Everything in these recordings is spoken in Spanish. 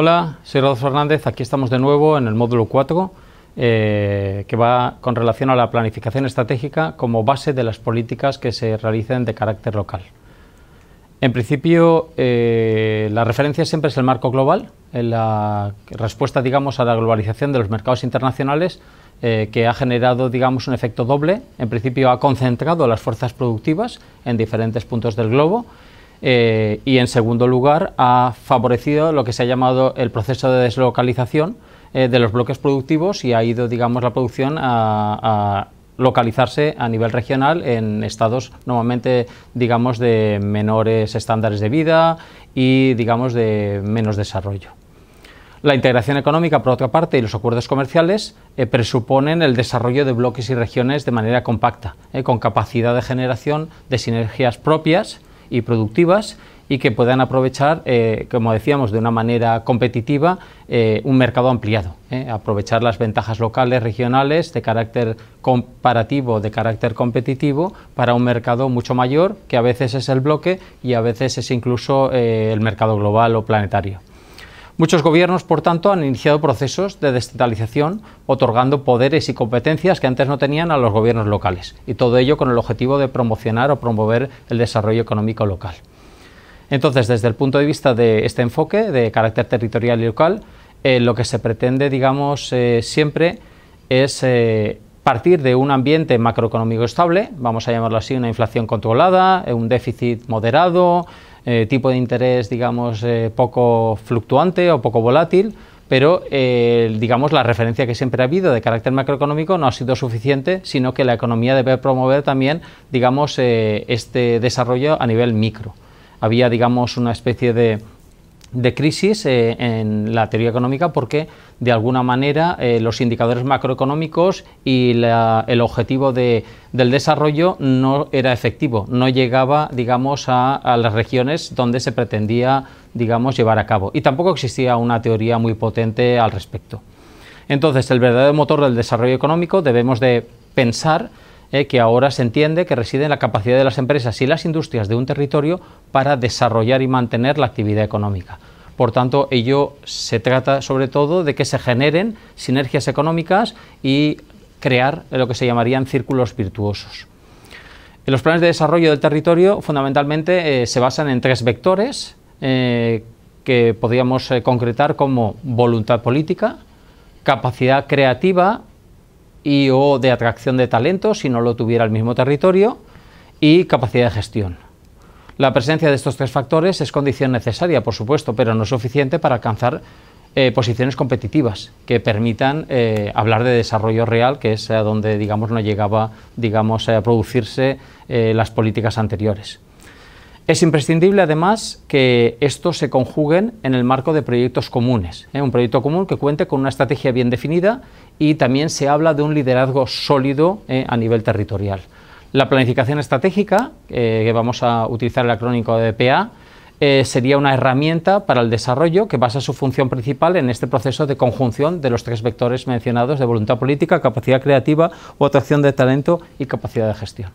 Hola, soy Rodolfo Fernández, aquí estamos de nuevo en el módulo 4, eh, que va con relación a la planificación estratégica como base de las políticas que se realicen de carácter local. En principio, eh, la referencia siempre es el marco global, la respuesta, digamos, a la globalización de los mercados internacionales, eh, que ha generado, digamos, un efecto doble. En principio, ha concentrado las fuerzas productivas en diferentes puntos del globo eh, y en segundo lugar, ha favorecido lo que se ha llamado el proceso de deslocalización eh, de los bloques productivos y ha ido, digamos, la producción a, localizarse a nivel regional en estados normalmente, digamos, de menores estándares de vida y, digamos, de menos desarrollo. La integración económica, por otra parte, y los acuerdos comerciales eh, presuponen el desarrollo de bloques y regiones de manera compacta, con capacidad de generación de sinergias propias y productivas y que puedan aprovechar, eh, como decíamos, de una manera competitiva eh, un mercado ampliado. Eh, aprovechar las ventajas locales, regionales, de carácter comparativo, de carácter competitivo, para un mercado mucho mayor, que a veces es el bloque y a veces es incluso el mercado global o planetario. Muchos gobiernos, por tanto, han iniciado procesos de descentralización, otorgando poderes y competencias que antes no tenían a los gobiernos locales, y todo ello con el objetivo de promocionar o promover el desarrollo económico local. Entonces, desde el punto de vista de este enfoque de carácter territorial y local, eh, lo que se pretende, digamos, eh, siempre es eh, partir de un ambiente macroeconómico estable, vamos a llamarlo así, una inflación controlada, un déficit moderado, eh, tipo de interés, digamos, eh, poco fluctuante o poco volátil, pero, eh, digamos, la referencia que siempre ha habido de carácter macroeconómico no ha sido suficiente, sino que la economía debe promover también, digamos, este desarrollo a nivel micro. Había, digamos, una especie de de crisis eh, en la teoría económica porque de alguna manera eh, los indicadores macroeconómicos y el objetivo del desarrollo no era efectivo, no llegaba digamos a, a, las regiones donde se pretendía digamos llevar a cabo y tampoco existía una teoría muy potente al respecto. Entonces el verdadero motor del desarrollo económico debemos de pensar eh, que ahora se entiende que reside en la capacidad de las empresas y las industrias de un territorio para desarrollar y mantener la actividad económica. Por tanto, ello se trata sobre todo de que se generen sinergias económicas y crear lo que se llamarían círculos virtuosos. Eh, los planes de desarrollo del territorio fundamentalmente eh, se basan en tres vectores que podríamos concretar como voluntad política, capacidad creativa y o de atracción de talento si no lo tuviera el mismo territorio y capacidad de gestión. La presencia de estos tres factores es condición necesaria, por supuesto, pero no suficiente para alcanzar eh, posiciones competitivas que permitan eh, hablar de desarrollo real, que es a donde digamos no llegaba digamos a producirse eh, las políticas anteriores. Es imprescindible, además, que estos se conjuguen en el marco de proyectos comunes. ¿eh? Un proyecto común que cuente con una estrategia bien definida y también se habla de un liderazgo sólido ¿eh? a nivel territorial. La planificación estratégica, eh, que vamos a utilizar la crónica de PA, sería una herramienta para el desarrollo que basa su función principal en este proceso de conjunción de los tres vectores mencionados de voluntad política, capacidad creativa o atracción de talento y capacidad de gestión.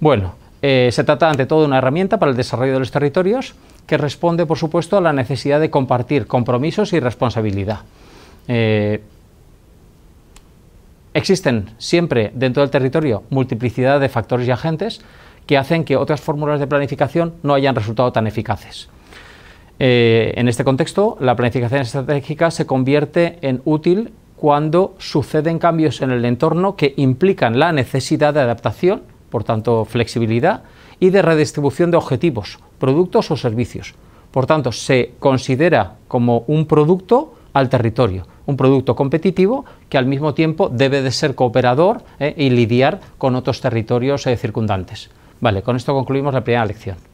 Bueno, eh, se trata ante todo de una herramienta para el desarrollo de los territorios que responde, por supuesto, a la necesidad de compartir compromisos y responsabilidad. Eh, existen siempre dentro del territorio multiplicidad de factores y agentes que hacen que otras fórmulas de planificación no hayan resultado tan eficaces. Eh, en este contexto, la planificación estratégica se convierte en útil cuando suceden cambios en el entorno que implican la necesidad de adaptación por tanto flexibilidad, y de redistribución de objetivos, productos o servicios. Por tanto, se considera como un producto al territorio, un producto competitivo que al mismo tiempo debe de ser cooperador eh, y lidiar con otros territorios eh, circundantes. Vale, con esto concluimos la primera lección.